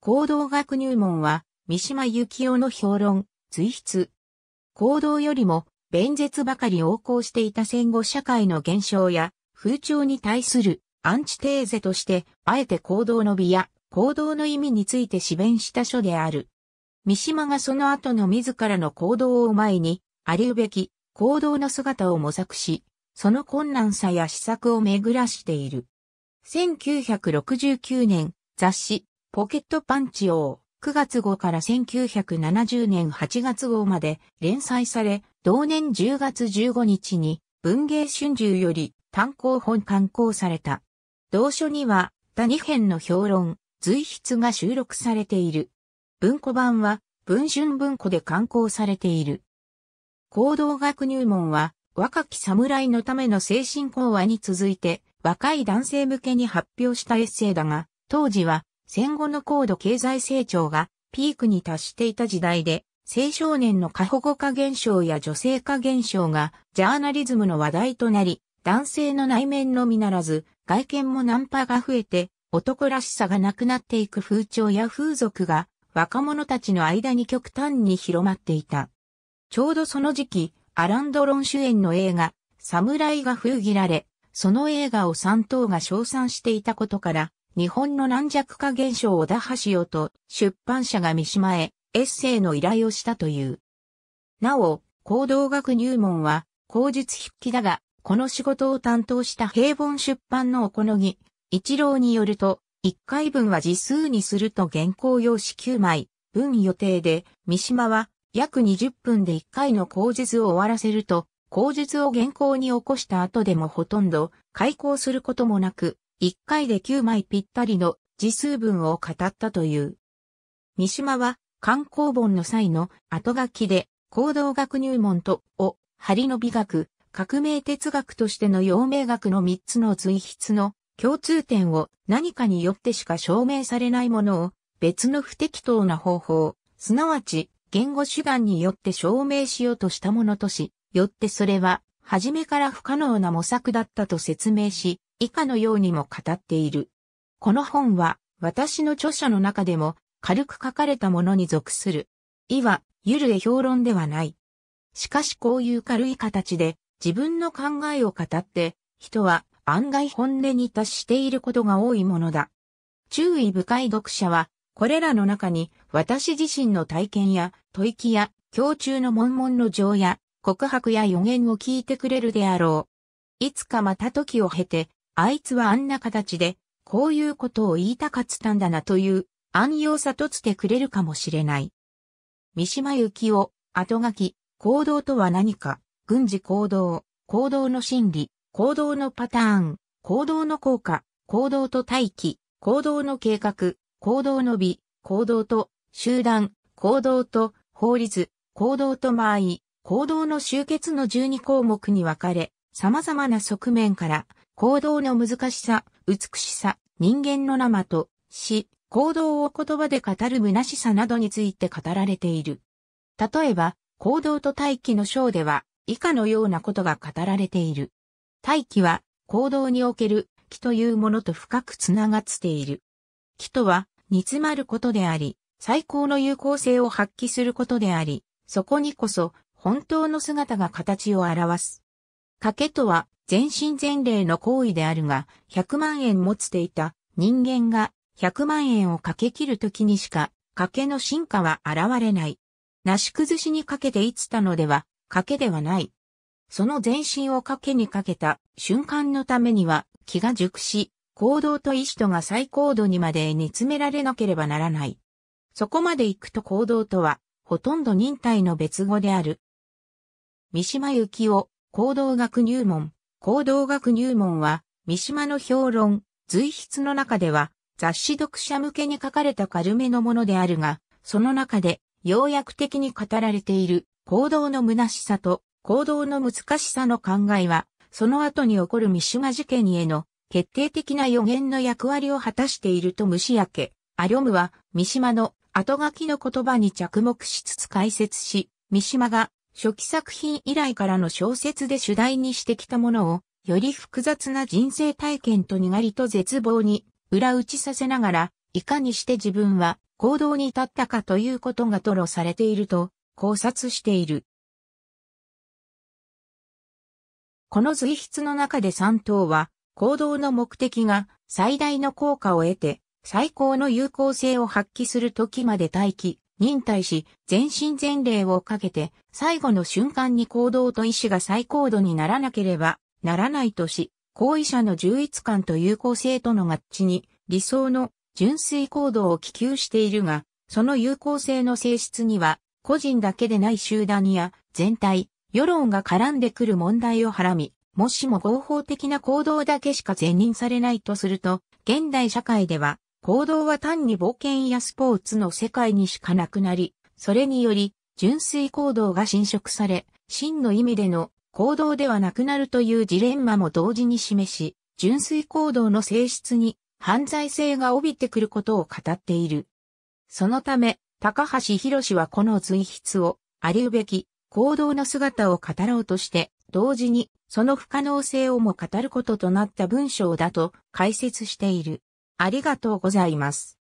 行動学入門は、三島由紀夫の評論、随筆。行動よりも、弁舌ばかり横行していた戦後社会の現象や、風潮に対するアンチテーゼとして、あえて行動の美や行動の意味について詩弁した書である。三島がその後の自らの行動を前に、ありうべき行動の姿を模索し、その困難さや施策を巡らしている。1969年、雑誌、ポケットパンチ王、9月号から1970年8月号まで連載され、同年10月15日に文芸春秋より単行本刊行された。同書には、他2編の評論、随筆が収録されている。文庫版は、文春文庫で刊行されている。行動学入門は、若き侍のための精神講話に続いて、若い男性向けに発表したエッセイだが、当時は戦後の高度経済成長がピークに達していた時代で、青少年の過保護化現象や女性化現象がジャーナリズムの話題となり、男性の内面のみならず、外見もナンパが増えて、男らしさがなくなっていく風潮や風俗が若者たちの間に極端に広まっていた。ちょうどその時期、アランドロン主演の映画、侍が封切られ、その映画を三等が称賛していたことから、日本の軟弱化現象を打破しようと出版社が三島へエッセイの依頼をしたという。なお、行動学入門は、口述筆記だが、この仕事を担当した平凡出版のお好み、一郎によると、1回分は字数にすると原稿用紙9枚、分予定で、三島は約20分で1回の口述を終わらせると、口述を原稿に起こした後でもほとんど開講することもなく、1回で9枚ぴったりの字数文を語ったという。三島は、観光本の際の後書きで、行動学入門と、を、針の美学、革命哲学としての陽明学の3つの随筆の共通点を何かによってしか証明されないものを別の不適当な方法、すなわち言語手段によって証明しようとしたものとし、よってそれは初めから不可能な模索だったと説明し、以下のようにも語っている。この本は私の著書の中でも軽く書かれたものに属する。いは、ゆるえ評論ではない。しかしこういう軽い形で自分の考えを語って人は案外本音に達していることが多いものだ。注意深い読者はこれらの中に私自身の体験や吐息や胸中の悶々の情や告白や予言を聞いてくれるであろう。いつかまた時を経てあいつはあんな形で、こういうことを言いたかったんだなという、暗用さとつてくれるかもしれない。三島由紀夫、後書き、行動とは何か、軍事行動、行動の心理、行動のパターン、行動の効果、行動と待機、行動の計画、行動の美、行動と集団、行動と法律、行動と間合い、行動の集結の12項目に分かれ、様々な側面から行動の難しさ、美しさ、人間の生と死、行動を言葉で語る虚しさなどについて語られている。例えば、行動と大気の章では、以下のようなことが語られている。大気は、行動における、気というものと深くつながっている。気とは、煮詰まることであり、最高の有効性を発揮することであり、そこにこそ、本当の姿が形を表す。賭けとは、全身全霊の行為であるが、100万円持つていた人間が100万円をかけ切るときにしか、賭けの進化は現れない。なし崩しにかけていつたのでは、賭けではない。その全身を賭けにかけた瞬間のためには、気が熟し、行動と意志とが最高度にまで煮詰められなければならない。そこまで行くと行動とは、ほとんど忍耐の別語である。三島由紀夫、行動学入門。行動学入門は、三島の評論、随筆の中では、雑誌読者向けに書かれた軽めのものであるが、その中で、要約的に語られている、行動の虚しさと、行動の難しさの考えは、その後に起こる三島事件への、決定的な予言の役割を果たしていると虫明け、アリョムは、三島の後書きの言葉に着目しつつ解説し、三島が初期作品以来からの小説で主題にしてきたものを、より複雑な人生体験とにがりと絶望に裏打ちさせながら、いかにして自分は行動に至ったかということが吐露されていると考察している。この随筆の中で3等は、行動の目的が最大の効果を得て、最高の有効性を発揮する時まで待機、忍耐し、全身全霊をかけて、最後の瞬間に行動と意志が最高度にならなければならないとし、行為者の充実感と有効性との合致に、理想の純粋行動を希求しているが、その有効性の性質には、個人だけでない集団や全体、世論が絡んでくる問題をはらみ、もしも合法的な行動だけしか善任されないとすると、現代社会では行動は単に冒険やスポーツの世界にしかなくなり、それにより、純粋行動が侵食され、真の意味での行動ではなくなるというジレンマも同時に示し、純粋行動の性質に犯罪性が帯びてくることを語っている。そのため、高橋博はこの随筆を、ありうべき行動の姿を語ろうとして、同時にその不可能性をも語ることとなった文章だと解説している。ありがとうございます。